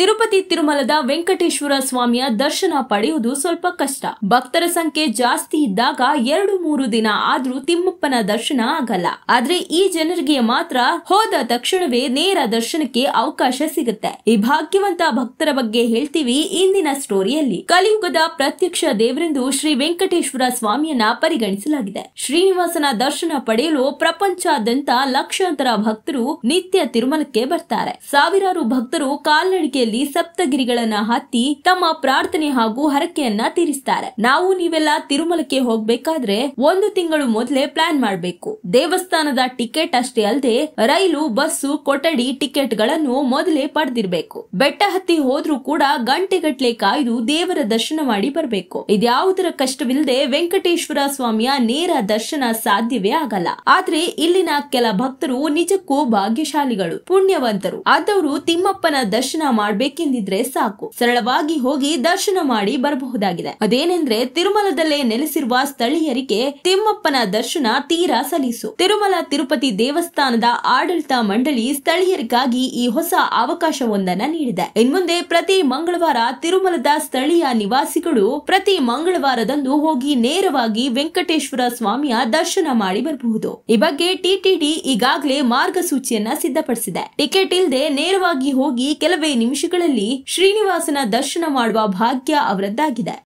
ತಿರುಪತಿ ತಿರುಮಲದ ವೆಂಕಟೇಶ್ವರ ಸ್ವಾಮಿಯ ದರ್ಶನ ಪಡೆಯುವುದು ಸ್ವಲ್ಪ ಕಷ್ಟ ಭಕ್ತರ ಸಂಖ್ಯೆ ಜಾಸ್ತಿ ಇದ್ದಾಗ ಎರಡು ಮೂರು ದಿನ ಆದ್ರೂ ತಿಮ್ಮಪ್ಪನ ದರ್ಶನ ಆಗಲ್ಲ ಆದ್ರೆ ಈ ಜನರಿಗೆ ಮಾತ್ರ ಹೋದ ತಕ್ಷಣವೇ ನೇರ ದರ್ಶನಕ್ಕೆ ಅವಕಾಶ ಸಿಗುತ್ತೆ ಈ ಭಾಗ್ಯವಂತ ಭಕ್ತರ ಬಗ್ಗೆ ಹೇಳ್ತೀವಿ ಇಂದಿನ ಸ್ಟೋರಿಯಲ್ಲಿ ಕಲಿಯುಗದ ಪ್ರತ್ಯಕ್ಷ ದೇವರೆಂದು ಶ್ರೀ ವೆಂಕಟೇಶ್ವರ ಸ್ವಾಮಿಯನ್ನ ಪರಿಗಣಿಸಲಾಗಿದೆ ಶ್ರೀನಿವಾಸನ ದರ್ಶನ ಪಡೆಯಲು ಪ್ರಪಂಚಾದ್ಯಂತ ಲಕ್ಷಾಂತರ ಭಕ್ತರು ನಿತ್ಯ ತಿರುಮಲಕ್ಕೆ ಬರ್ತಾರೆ ಸಾವಿರಾರು ಭಕ್ತರು ಕಾಲ್ನಡಿಗೆ ಸಪ್ತಗಿರಿಗಳನ್ನ ಹತ್ತಿ ತಮ್ಮ ಪ್ರಾರ್ಥನೆ ಹಾಗೂ ಹರಕೆಯನ್ನ ತೀರಿಸ್ತಾರೆ ನಾವು ನೀವೆಲ್ಲ ತಿರುಮಲಕ್ಕೆ ಹೋಗ್ಬೇಕಾದ್ರೆ ಒಂದು ತಿಂಗಳು ಮೊದಲೇ ಪ್ಲಾನ್ ಮಾಡಬೇಕು ದೇವಸ್ಥಾನದ ಟಿಕೆಟ್ ಅಷ್ಟೇ ಅಲ್ಲದೆ ರೈಲು ಬಸ್ಸು ಕೊಠಡಿ ಟಿಕೆಟ್ ಗಳನ್ನು ಮೊದಲೇ ಪಡೆದಿರ್ಬೇಕು ಬೆಟ್ಟ ಹತ್ತಿ ಹೋದ್ರೂ ಕೂಡ ಗಂಟೆಗಟ್ಟಲೆ ಕಾಯ್ದು ದೇವರ ದರ್ಶನ ಮಾಡಿ ಬರಬೇಕು ಇದ್ಯಾವುದರ ಕಷ್ಟವಿಲ್ಲದೆ ವೆಂಕಟೇಶ್ವರ ಸ್ವಾಮಿಯ ನೇರ ದರ್ಶನ ಸಾಧ್ಯವೇ ಆಗಲ್ಲ ಆದ್ರೆ ಇಲ್ಲಿನ ಕೆಲ ಭಕ್ತರು ನಿಜಕ್ಕೂ ಭಾಗ್ಯಶಾಲಿಗಳು ಪುಣ್ಯವಂತರು ಆದವರು ತಿಮ್ಮಪ್ಪನ ದರ್ಶನ ಮಾಡಿ ಬರಬೇಕೆಂದಿದ್ರೆ ಸಾಕು ಸರಳವಾಗಿ ಹೋಗಿ ದರ್ಶನ ಮಾಡಿ ಬರಬಹುದಾಗಿದೆ ಅದೇನೆಂದ್ರೆ ತಿರುಮಲದಲ್ಲೇ ನೆಲೆಸಿರುವ ಸ್ಥಳೀಯರಿಗೆ ತಿಮ್ಮಪ್ಪನ ದರ್ಶನ ತೀರಾ ಸಲೀಸು ತಿರುಮಲ ತಿರುಪತಿ ದೇವಸ್ಥಾನದ ಆಡಳಿತ ಮಂಡಳಿ ಸ್ಥಳೀಯರಿಗಾಗಿ ಈ ಹೊಸ ಅವಕಾಶವೊಂದನ್ನ ನೀಡಿದೆ ಇನ್ಮುಂದೆ ಪ್ರತಿ ಮಂಗಳವಾರ ತಿರುಮಲದ ಸ್ಥಳೀಯ ನಿವಾಸಿಗಳು ಪ್ರತಿ ಮಂಗಳವಾರದಂದು ಹೋಗಿ ನೇರವಾಗಿ ವೆಂಕಟೇಶ್ವರ ಸ್ವಾಮಿಯ ದರ್ಶನ ಮಾಡಿ ಬರಬಹುದು ಈ ಬಗ್ಗೆ ಟಿಟಿಡಿ ಈಗಾಗಲೇ ಮಾರ್ಗಸೂಚಿಯನ್ನ ಸಿದ್ಧಪಡಿಸಿದೆ ಟಿಕೆಟ್ ಇಲ್ಲದೆ ನೇರವಾಗಿ ಹೋಗಿ ಕೆಲವೇ ನಿಮಿಷ ನಿಮಿಷಗಳಲ್ಲಿ ಶ್ರೀನಿವಾಸನ ದರ್ಶನ ಮಾಡುವ ಭಾಗ್ಯ ಅವರದ್ದಾಗಿದೆ